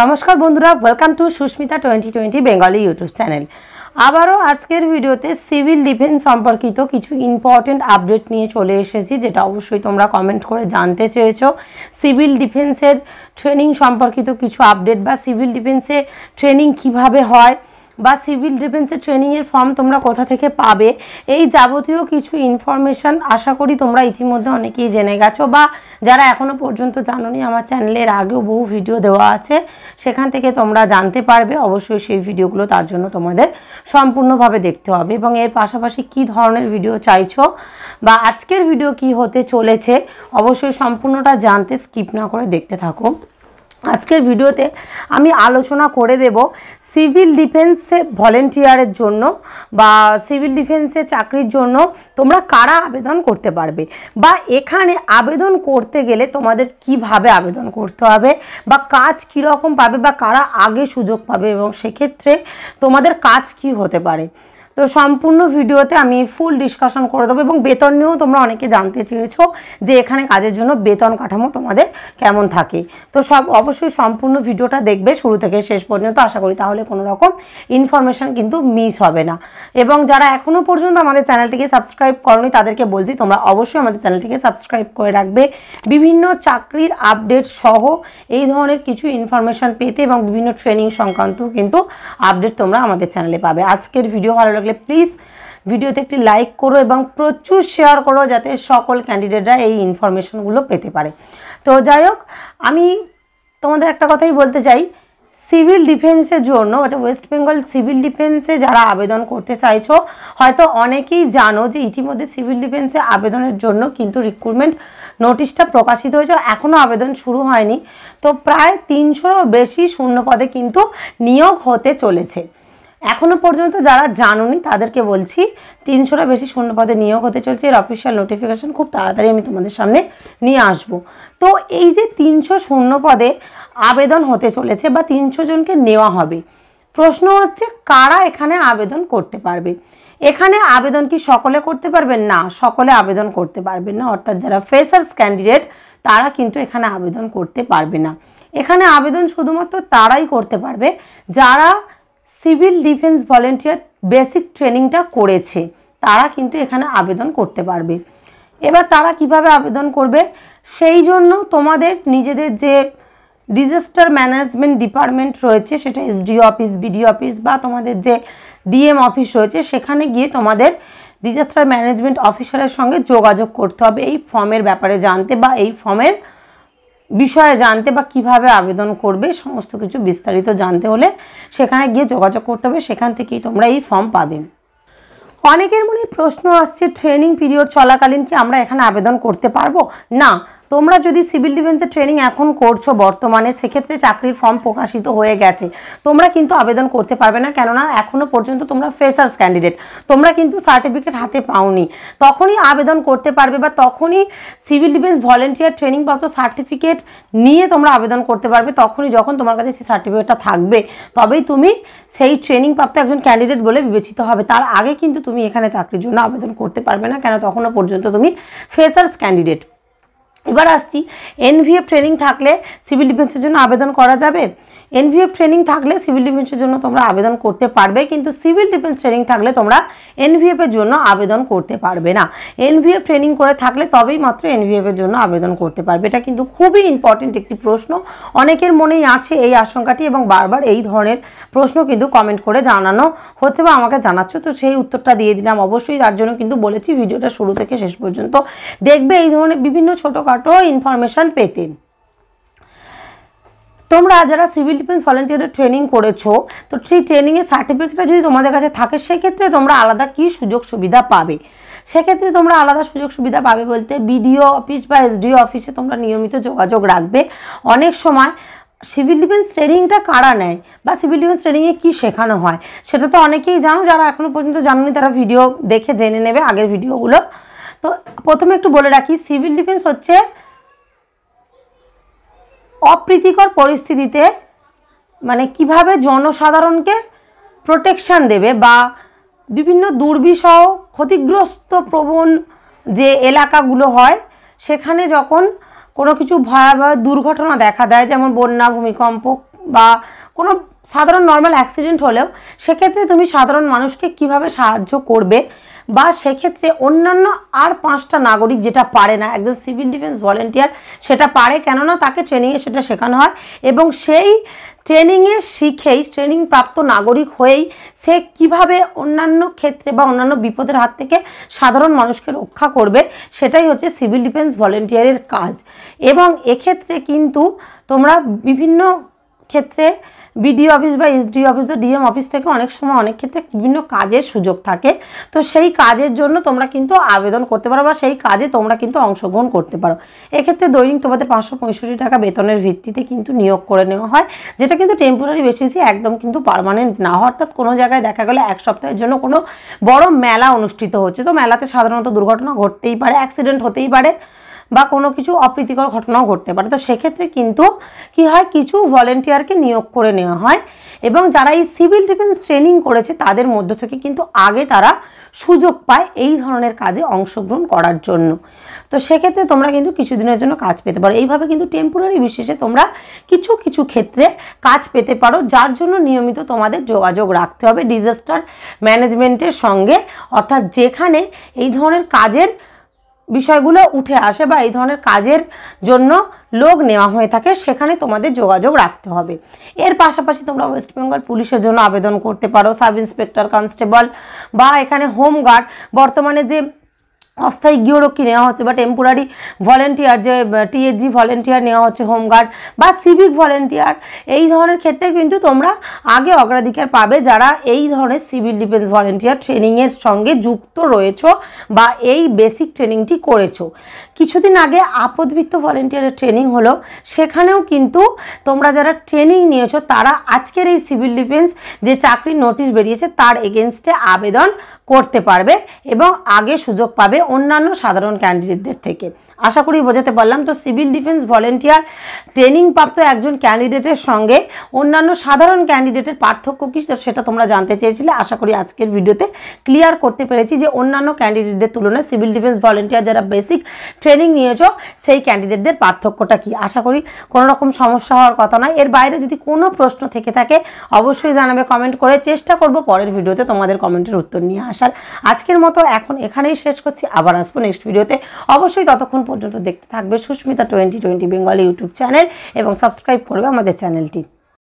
নমস্কার বন্ধুরা welcome to Susmita twenty twenty Bengali YouTube channel আবারও আজকের ভিডিওতে সিভিল ডিফেন্স সম্পর্কিত কিছু ইম্পর্টেন্ট আপডেট নিয়ে চলে এসেছি যেটা অবশ্যই তোমরা কমেন্ট করে জানতে চেয়েছ সিভিল ডিফেন্সের ট্রেনিং সম্পর্কিত কিছু আপডেট বা সিভিল ডিফেন্সে ট্রেনিং কিভাবে হয় বা সিভিল ডিফেন্সের ট্রেনিংয়ের ফর্ম তোমরা কোথা থেকে পাবে এই যাবতীয় কিছু ইনফরমেশান আশা করি তোমরা ইতিমধ্যে অনেকেই জেনে গেছো বা যারা এখনও পর্যন্ত জানোনি আমার চ্যানেলের আগেও বহু ভিডিও দেওয়া আছে সেখান থেকে তোমরা জানতে পারবে অবশ্যই সেই ভিডিওগুলো তার জন্য তোমাদের সম্পূর্ণভাবে দেখতে হবে এবং এর পাশাপাশি কি ধরনের ভিডিও চাইছো বা আজকের ভিডিও কি হতে চলেছে অবশ্যই সম্পূর্ণটা জানতে স্কিপ না করে দেখতে থাকো আজকের ভিডিওতে আমি আলোচনা করে দেব সিভিল ডিফেন্সে ভলেন্টিয়ারের জন্য বা সিভিল ডিফেন্সে চাকরির জন্য তোমরা কারা আবেদন করতে পারবে বা এখানে আবেদন করতে গেলে তোমাদের কিভাবে আবেদন করতে হবে বা কাজ কীরকম পাবে বা কারা আগে সুযোগ পাবে এবং সেক্ষেত্রে তোমাদের কাজ কি হতে পারে তো সম্পূর্ণ ভিডিওতে আমি ফুল ডিসকাশন করে দেবো এবং বেতন নিয়েও তোমরা অনেকে জানতে চেয়েছো যে এখানে কাজের জন্য বেতন কাঠামো তোমাদের কেমন থাকে তো সব অবশ্যই সম্পূর্ণ ভিডিওটা দেখবে শুরু থেকে শেষ পর্যন্ত আশা করি তাহলে কোনো রকম ইনফরমেশান কিন্তু মিস হবে না এবং যারা এখনও পর্যন্ত আমাদের চ্যানেলটিকে সাবস্ক্রাইব করনি তাদেরকে বলছি তোমরা অবশ্যই আমাদের চ্যানেলটিকে সাবস্ক্রাইব করে রাখবে বিভিন্ন চাকরির আপডেট সহ এই ধরনের কিছু ইনফরমেশান পেতে এবং বিভিন্ন ট্রেনিং সংক্রান্ত কিন্তু আপডেট তোমরা আমাদের চ্যানেলে পাবে আজকের ভিডিও ভালো লাগলে লাগলে প্লিজ ভিডিওতে একটি লাইক করো এবং প্রচুর শেয়ার করো যাতে সকল ক্যান্ডিডেটরা এই ইনফরমেশনগুলো পেতে পারে তো যাই হোক আমি তোমাদের একটা কথাই বলতে চাই সিভিল ডিফেন্সের জন্য অর্থাৎ ওয়েস্ট বেঙ্গল সিভিল ডিফেন্সে যারা আবেদন করতে চাইছো হয়তো অনেকেই জানো যে ইতিমধ্যে সিভিল ডিফেন্সে আবেদনের জন্য কিন্তু রিক্রুটমেন্ট নোটিশটা প্রকাশিত হয়েছে এখনও আবেদন শুরু হয়নি তো প্রায় তিনশোরও বেশি শূন্য পদে কিন্তু নিয়োগ হতে চলেছে এখনও পর্যন্ত যারা জানুনি তাদেরকে বলছি তিনশোটা বেশি শূন্যপদে নিয়োগ হতে চলছে এর অফিসিয়াল নোটিফিকেশান খুব তাড়াতাড়ি আমি তোমাদের সামনে নিয়ে আসব তো এই যে তিনশো শূন্যপদে আবেদন হতে চলেছে বা তিনশো জনকে নেওয়া হবে প্রশ্ন হচ্ছে কারা এখানে আবেদন করতে পারবে এখানে আবেদন কি সকলে করতে পারবেন না সকলে আবেদন করতে পারবেন না অর্থাৎ যারা ফ্রেশার্স ক্যান্ডিডেট তারা কিন্তু এখানে আবেদন করতে পারবে না এখানে আবেদন শুধুমাত্র তারাই করতে পারবে যারা সিভিল ডিফেন্স ভলেন্টিয়ার বেসিক ট্রেনিংটা করেছে তারা কিন্তু এখানে আবেদন করতে পারবে এবার তারা কিভাবে আবেদন করবে সেই জন্য তোমাদের নিজেদের যে ডিজাস্টার ম্যানেজমেন্ট ডিপার্টমেন্ট রয়েছে সেটা এসডিও অফিস বিডিও অফিস বা তোমাদের যে ডিএম অফিস রয়েছে সেখানে গিয়ে তোমাদের ডিজাস্টার ম্যানেজমেন্ট অফিসারের সঙ্গে যোগাযোগ করতে হবে এই ফর্মের ব্যাপারে জানতে বা এই ফর্মের বিষয়ে জানতে বা কিভাবে আবেদন করবে সমস্ত কিছু বিস্তারিত জানতে হলে সেখানে গিয়ে যোগাযোগ করতে হবে সেখান থেকেই তোমরা এই ফর্ম পাবে অনেকের মনে প্রশ্ন আসছে ট্রেনিং পিরিয়ড চলাকালীন কি আমরা এখানে আবেদন করতে পারবো না তোমরা যদি সিভিল ডিফেন্সের ট্রেনিং এখন করছো বর্তমানে সেক্ষেত্রে চাকরির ফর্ম প্রকাশিত হয়ে গেছে তোমরা কিন্তু আবেদন করতে পারবে না কেননা এখনও পর্যন্ত তোমরা ফ্রেশার্স ক্যান্ডিডেট তোমরা কিন্তু সার্টিফিকেট হাতে পাওনি তখনই আবেদন করতে পারবে বা তখনই সিভিল ডিফেন্স ভলেন্টিয়ার ট্রেনিং তো সার্টিফিকেট নিয়ে তোমরা আবেদন করতে পারবে তখনই যখন তোমার কাছে সেই সার্টিফিকেটটা থাকবে তবেই তুমি সেই ট্রেনিং প্রাপ্ত একজন ক্যান্ডিডেট বলে বিবেচিত হবে তার আগে কিন্তু তুমি এখানে চাকরির জন্য আবেদন করতে পারবে না কেন তখনও পর্যন্ত তুমি ফ্রেশার্স ক্যান্ডিডেট এবার আসছি এনভিএফ ট্রেনিং থাকলে সিভিল ডিফেন্সের জন্য আবেদন করা যাবে এনভিএফ ট্রেনিং থাকলে সিভিল ডিফেন্সের জন্য তোমরা আবেদন করতে পারবে কিন্তু সিভিল ডিফেন্স ট্রেনিং থাকলে তোমরা এনভিএফের জন্য আবেদন করতে পারবে না এনভিএফ ট্রেনিং করে থাকলে তবেই মাত্র এনভিএফের জন্য আবেদন করতে পারবে এটা কিন্তু খুবই ইম্পর্টেন্ট একটি প্রশ্ন অনেকের মনেই আছে এই আশঙ্কাটি এবং বারবার এই ধরনের প্রশ্ন কিন্তু কমেন্ট করে জানানো হচ্ছে বা আমাকে জানাচ্ছ তো সেই উত্তরটা দিয়ে দিলাম অবশ্যই তার জন্য কিন্তু বলেছি ভিডিওটা শুরু থেকে শেষ পর্যন্ত দেখবে এই ধরনের বিভিন্ন ছোটোখাটো ইনফরমেশান পেতে তোমরা যারা সিভিল ডিফেন্স ভলেন্টিয়ারের ট্রেনিং করেছো তো সেই ট্রেনিংয়ের সার্টিফিকেটটা যদি তোমাদের কাছে থাকে সেক্ষেত্রে তোমরা আলাদা কী সুযোগ সুবিধা পাবে সেক্ষেত্রে তোমরা আলাদা সুযোগ সুবিধা পাবে বলতে বিডিও অফিস বা এসডিও অফিসে তোমরা নিয়মিত যোগাযোগ রাখবে অনেক সময় সিভিল ডিফেন্স ট্রেনিংটা কারা নেয় বা সিভিল ডিফেন্স ট্রেনিংয়ে কী শেখানো হয় সেটা তো অনেকেই জানো যারা এখনও পর্যন্ত জানেনি তারা ভিডিও দেখে জেনে নেবে আগের ভিডিওগুলো তো প্রথমে একটু বলে রাখি সিভিল ডিফেন্স হচ্ছে অপ্রীতিকর পরিস্থিতিতে মানে কিভাবে জনসাধারণকে প্রোটেকশান দেবে বা বিভিন্ন দুর্বিষহ ক্ষতিগ্রস্ত প্রবণ যে এলাকাগুলো হয় সেখানে যখন কোনো কিছু ভয়াবহ দুর্ঘটনা দেখা দেয় যেমন বন্যা ভূমিকম্প বা কোনো সাধারণ নর্মাল অ্যাক্সিডেন্ট হলেও সেক্ষেত্রে তুমি সাধারণ মানুষকে কিভাবে সাহায্য করবে বা সেক্ষেত্রে অন্যান্য আর পাঁচটা নাগরিক যেটা পারে না একজন সিভিল ডিফেন্স ভলেন্টিয়ার সেটা পারে কেননা তাকে ট্রেনিংয়ে সেটা শেখানো হয় এবং সেই ট্রেনিংয়ে শিখেই ট্রেনিং প্রাপ্ত নাগরিক হয়েই সে কিভাবে অন্যান্য ক্ষেত্রে বা অন্যান্য বিপদের হাত থেকে সাধারণ মানুষকে রক্ষা করবে সেটাই হচ্ছে সিভিল ডিফেন্স ভলেন্টিয়ারের কাজ এবং এক্ষেত্রে কিন্তু তোমরা বিভিন্ন ক্ষেত্রে বিডিও অফিস বা এসডিও অফিস বা ডিএম অফিস থেকে অনেক সময় অনেক ক্ষেত্রে বিভিন্ন কাজের সুযোগ থাকে তো সেই কাজের জন্য তোমরা কিন্তু আবেদন করতে পারো বা সেই কাজে তোমরা কিন্তু অংশগ্রহণ করতে পারো এক্ষেত্রে দৈনিক তোমাদের পাঁচশো পঁয়ষট্টি টাকা বেতনের ভিত্তিতে কিন্তু নিয়োগ করে নেওয়া হয় যেটা কিন্তু টেম্পোরারি বেসিসে একদম কিন্তু পারমানেন্ট না অর্থাৎ কোনো জায়গায় দেখা গেলো এক সপ্তাহের জন্য কোনো বড় মেলা অনুষ্ঠিত হচ্ছে তো মেলাতে সাধারণত দুর্ঘটনা ঘটতেই পারে অ্যাক্সিডেন্ট হতেই পারে বা কোনো কিছু অপ্রীতিকর ঘটনাও ঘটতে পারে তো সেক্ষেত্রে কিন্তু কি হয় কিছু ভলেন্টিয়ারকে নিয়োগ করে নেওয়া হয় এবং যারা এই সিভিল ডিফেন্স ট্রেনিং করেছে তাদের মধ্য থেকে কিন্তু আগে তারা সুযোগ পায় এই ধরনের কাজে অংশগ্রহণ করার জন্য তো সেক্ষেত্রে তোমরা কিন্তু কিছু দিনের জন্য কাজ পেতে পারো এইভাবে কিন্তু টেম্পোরারি বিশেষে তোমরা কিছু কিছু ক্ষেত্রে কাজ পেতে পারো যার জন্য নিয়মিত তোমাদের যোগাযোগ রাখতে হবে ডিজাস্টার ম্যানেজমেন্টের সঙ্গে অর্থাৎ যেখানে এই ধরনের কাজের বিষয়গুলো উঠে আসে বা এই ধরনের কাজের জন্য লোক নেওয়া হয়ে থাকে সেখানে তোমাদের যোগাযোগ রাখতে হবে এর পাশাপাশি তোমরা ওয়েস্ট বেঙ্গল পুলিশের জন্য আবেদন করতে পারো সাব ইন্সপেক্টর কনস্টেবল বা এখানে হোমগার্ড বর্তমানে যে অস্থায়ী গৃহরক্ষী নেওয়া হচ্ছে বা টেম্পোরারি ভলেন্টিয়ার যে টিএজি ভলেন্টিয়ার নেওয়া হচ্ছে হোমগার্ড বা সিভিক ভলেন্টিয়ার এই ধরনের ক্ষেত্রে কিন্তু তোমরা আগে অগ্রাধিকার পাবে যারা এই ধরনের সিভিল ডিফেন্স ভলেন্টিয়ার ট্রেনিংয়ের সঙ্গে যুক্ত রয়েছ বা এই বেসিক ট্রেনিংটি করেছো কিছুদিন আগে আপদবৃত্ত ভলেন্টিয়ারের ট্রেনিং হলো সেখানেও কিন্তু তোমরা যারা ট্রেনিং নিয়েছো তারা আজকের এই সিভিল ডিফেন্স যে চাকরির নোটিশ বেরিয়েছে তার এগেনস্টে আবেদন করতে পারবে এবং আগে সুযোগ পাবে অন্যান্য সাধারণ ক্যান্ডিডেটদের থেকে আশা করি বোঝাতে পারলাম তো সিভিল ডিফেন্স ভলেন্টিয়ার ট্রেনিং প্রাপ্ত একজন ক্যান্ডিডেটের সঙ্গে অন্যান্য সাধারণ ক্যান্ডিডেটের পার্থক্য কী সেটা তোমরা জানতে চেয়েছিলে আশা করি আজকের ভিডিওতে ক্লিয়ার করতে পেরেছি যে অন্যান্য ক্যান্ডিডেটদের তুলনায় সিভিল ডিফেন্স ভলেন্টিয়ার যারা বেসিক ট্রেনিং নিয়েছ সেই ক্যান্ডিডেটদের পার্থক্যটা কি আশা করি কোনো রকম সমস্যা হওয়ার কথা নয় এর বাইরে যদি কোনো প্রশ্ন থেকে থাকে অবশ্যই জানাবে কমেন্ট করে চেষ্টা করব পরের ভিডিওতে তোমাদের কমেন্টের উত্তর নিয়ে আসার আজকের মতো এখন এখানেই শেষ করছি আবার আসবো নেক্সট ভিডিওতে অবশ্যই ততক্ষণ পর্যন্ত দেখতে থাকবে Susmita twenty twenty Bengali YouTube channel এবং সাবস্ক্রাইব করবে আমাদের চ্যানেলটি